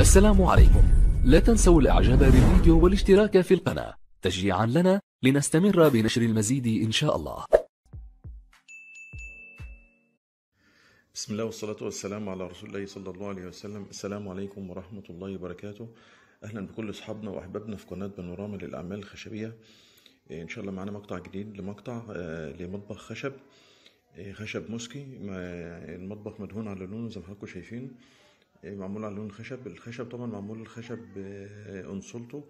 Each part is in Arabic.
السلام عليكم لا تنسوا الاعجاب بالفيديو والاشتراك في القناة تشجيعا لنا لنستمر بنشر المزيد إن شاء الله بسم الله والصلاة والسلام على رسول الله صلى الله عليه وسلم السلام عليكم ورحمة الله وبركاته أهلا بكل أصحابنا وأحبابنا في قناة بانوراما للأعمال الخشبية إن شاء الله معانا مقطع جديد لمقطع آه، لمطبخ خشب آه، خشب موسكي المطبخ مدهون على لونه زي ما حضراتكم شايفين آه، معمول على لون خشب الخشب طبعا معمول الخشب آه، انصلته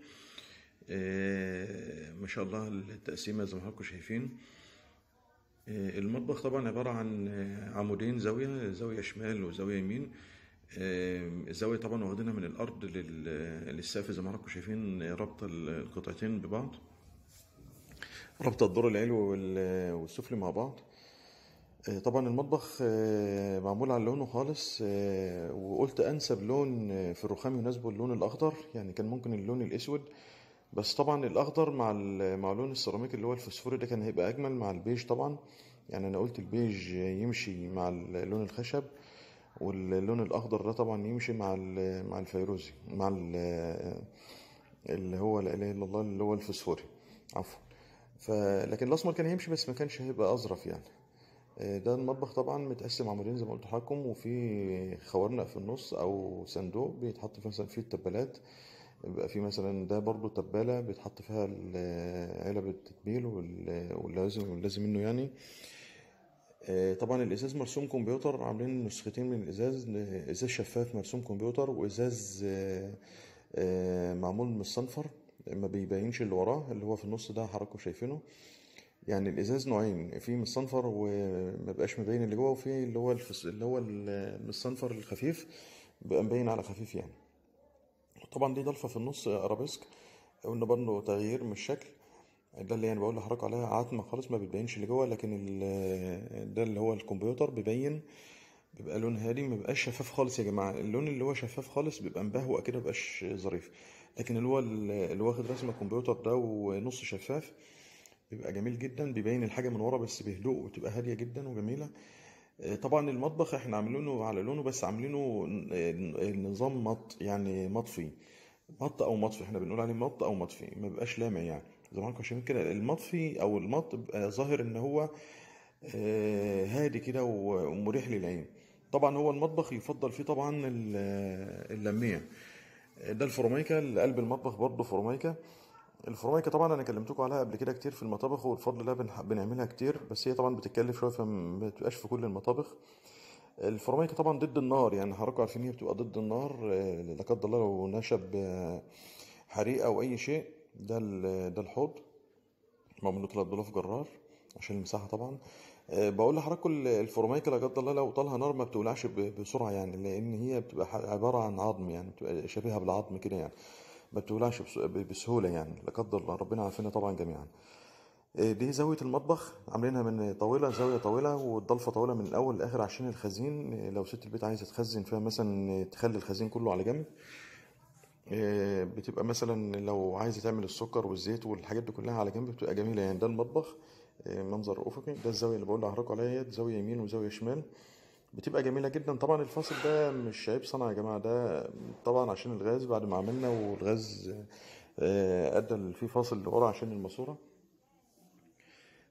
آه، ما شاء الله التقسيمه زي ما حضراتكم شايفين المطبخ طبعا عباره عن عمودين زاويه زاويه شمال وزاويه يمين الزاويه طبعا واخدينها من الارض للسقف زي ما حضراتكم شايفين رابطه القطعتين ببعض ربط الدور العلوي والسفلي مع بعض آه، طبعا المطبخ آه، معمول على لونه خالص آه، وقلت انسب لون في الرخام يناسبه اللون الاخضر يعني كان ممكن اللون الاسود بس طبعا الاخضر مع مع لون السيراميك اللي هو الفسفوري ده كان هيبقى اجمل مع البيج طبعا يعني انا قلت البيج يمشي مع اللون الخشب واللون الاخضر ده طبعا يمشي مع مع الفيروزي مع اللي هو لا اله الا الله اللي هو الفسفوري عفوا فلكن الاسمر كان هيمشي بس ما كانش هيبقى اظرف يعني ده المطبخ طبعا متقسم عمودين زي ما قلت لحضراتكم وفي خوارنق في النص او صندوق بيتحط فيه مثلا فيه التبالات بيبقى في مثلا ده برضو تبالة بيتحط فيها علب التتبيل واللازم واللازم منه يعني آه، طبعا الازاز مرسوم كمبيوتر عاملين نسختين من الازاز ازاز شفاف مرسوم كمبيوتر وازاز آه، آه، معمول من الصنفر ما بيبينش اللي وراه اللي هو في النص ده حضراتكم شايفينه يعني الازاز نوعين في مصنفر وما بقاش مبين اللي جوه وفي اللي هو الفس... اللي هو المصنفر الخفيف بقى مبين على خفيف يعني طبعا دي ضلفه في النص ارابيسك قلنا برضه تغيير من الشكل ده اللي يعني بقول لحضرتك عليها عتمه خالص ما بتبينش اللي جوه لكن ده اللي هو الكمبيوتر بيبين بيبقى لون هادي ما بيبقاش شفاف خالص يا جماعه اللون اللي هو شفاف خالص بيبقى مبهوأ كده مبقاش ظريف لكن اللي هو اللي واخد رسمه الكمبيوتر ده ونص شفاف بيبقى جميل جدا بيبين الحاجه من ورا بس بهدوء وتبقى هاديه جدا وجميله آه، طبعا المطبخ احنا عاملينه على لونه بس عاملينه آه، نظام مط يعني مطفي مط او مطفي احنا بنقول عليه مط او مطفي ما بيبقاش لامع يعني زي ما شايفين كده المطفي او المط بيبقى ظاهر ان هو آه، هادي كده ومريح للعين طبعا هو المطبخ يفضل فيه طبعا اللميع ده الفورميكا قلب المطبخ برضه فورميكا الفرمايكة طبعا انا كلمتكم عليها قبل كده كتير في المطابخ وبفضل الله بنعملها كتير بس هي طبعا بتتكلف شويه فما بتبقاش في كل المطابخ الفرمايكة طبعا ضد النار يعني حضراتكم عارفين هي بتبقى ضد النار آه، لا قدر الله لو نشب آه، حريق او اي شيء ده ده الحوض معمول له ثلاث في جرار عشان المساحه طبعا آه، بقول لحضراتكم الفرمايكا لا قدر الله لو طالها نار ما بتولعش بسرعه يعني لان هي بتبقى عباره عن عظم يعني بتبقى شبيهه بالعظم كده يعني ما تولعش بسهوله يعني لا قدر الله ربنا عافينا طبعا جميعا دي إيه، زاويه المطبخ عاملينها من طاوله زاويه طويلة والضلفه طويلة من الاول لآخر عشان الخزين إيه، لو ست البيت عايزه تخزن فيها مثلا تخلي الخزين كله على جنب إيه، بتبقى مثلا لو عايزه تعمل السكر والزيت والحاجات دي كلها على جنب بتبقى جميله يعني ده المطبخ منظر افقي ده الزاويه اللي بقول لحضراتكم عليها زاويه يمين وزاويه شمال بتبقى جميله جدا طبعا الفاصل ده مش عيب صنع يا جماعه ده طبعا عشان الغاز بعد ما عملنا والغاز آه، ادى في فاصل لورا عشان الماسوره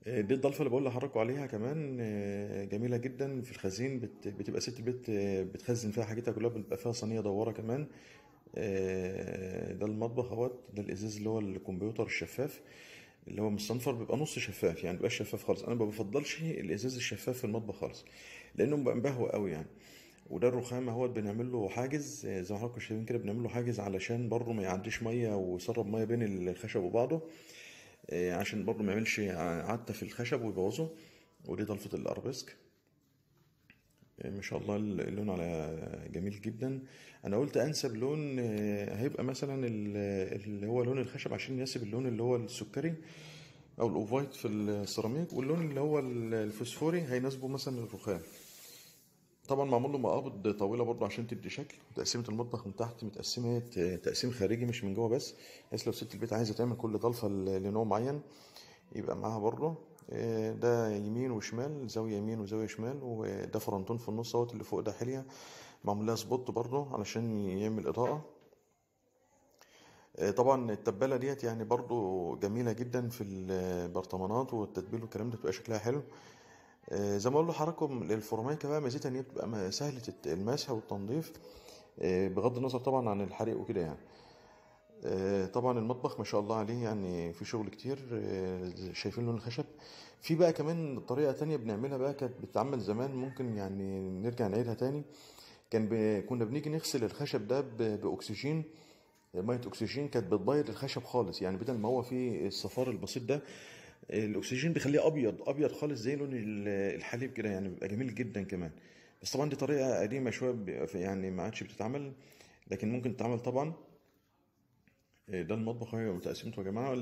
آه، دي الضلفه اللي بقول لحضراتكم عليها كمان آه، جميله جدا في الخزين بتبقى ست البيت بتخزن فيها حاجتها كلها بتبقى فيها صينيه دواره كمان ده المطبخ اهوت ده الازاز اللي هو الكمبيوتر الشفاف اللي هو من الصنفر بيبقى نص شفاف يعني مبيبقاش شفاف خالص انا ما بفضلش الازاز الشفاف في المطبخ خالص لانه بيبقى مبهو قوي يعني وده الرخام اهوت بنعمل له حاجز زي ما حضراتكم شايفين كده بنعمل له حاجز علشان بره ما يعديش ميه ويسرب ميه بين الخشب وبعضه آه، عشان برضه ما يعملش عته في الخشب ويبوظه ودي ضلفه الارابيسك ما شاء الله اللون على جميل جدا انا قلت انسب لون آه، هيبقى مثلا اللي هو لون الخشب عشان يناسب اللون اللي هو السكري او الاوفايت في السيراميك واللون اللي هو الفوسفوري هيناسبه مثلا الرخام طبعا معمول له مقابض طويله برضه عشان تدي شكل تقسيمه المطبخ من تحت متقسمه آه، تقسيم خارجي مش من جوه بس بحيث لو ست البيت عايزه تعمل كل ضلفه لنوع معين يبقى معاها بره آه، ده يمين وشمال زاويه يمين وزاويه شمال وده فرنتون في النص اهوت اللي فوق ده حليه معمول لها سبوت برده علشان يعمل اضاءه آه، طبعا التبله ديت يعني برده جميله جدا في البرطمانات والتتبيل والكلام ده بتبقى شكلها حلو آه، زي ما اقول لحضراتكم الفورمايكا بقى ميزتها ان هي بتبقى سهله المسح والتنظيف بغض النظر طبعا عن الحريق وكده يعني آه، طبعا المطبخ ما شاء الله عليه يعني في شغل كتير آه، شايفين لون الخشب في بقى كمان طريقه تانية بنعملها بقى كانت بتتعمل زمان ممكن يعني نرجع نعيدها تاني كان ب... كنا بنيجي نغسل الخشب ده ب... باكسجين ميه اكسجين كانت بتبيض الخشب خالص يعني بدل ما هو فيه الصفار البسيط ده الاكسجين بيخليه ابيض ابيض خالص زي لون الحليب كده يعني بيبقى جميل جدا كمان بس طبعا دي طريقه قديمه شويه يعني ما عادش بتتعمل لكن ممكن تتعمل طبعا آه، ده المطبخ اهي وتقسيمته يا جماعه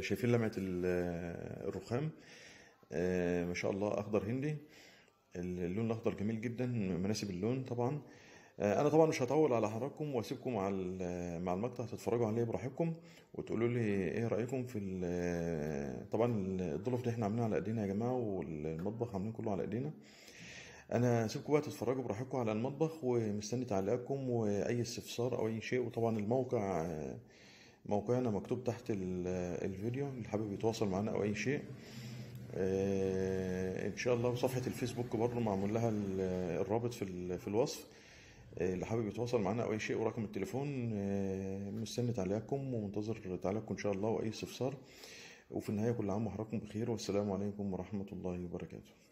شايفين لمعه الرخام آه، ما شاء الله اخضر هندي اللون الاخضر جميل جدا مناسب اللون طبعا آه، انا طبعا مش هطول على حضراتكم واسيبكم على مع المقطع تتفرجوا عليه براحتكم وتقولوا لي ايه رايكم في طبعا الظروف دي احنا عاملينها على ايدينا يا جماعه والمطبخ عاملين كله على ايدينا انا هسيبكم بقى تتفرجوا براحتكم على المطبخ ومستني تعليقاتكم واي استفسار او اي شيء وطبعا الموقع موقعنا مكتوب تحت الفيديو اللي حابب يتواصل معانا او اي شيء آه، ان شاء الله وصفحه الفيسبوك برضه معمول لها الرابط في في الوصف آه، اللي حابب يتواصل معانا او اي شيء ورقم التليفون آه، مستني تعليقكم ومنتظر تعليقكم ان شاء الله واي استفسار وفي النهايه كل عام وحضراتكم بخير والسلام عليكم ورحمه الله وبركاته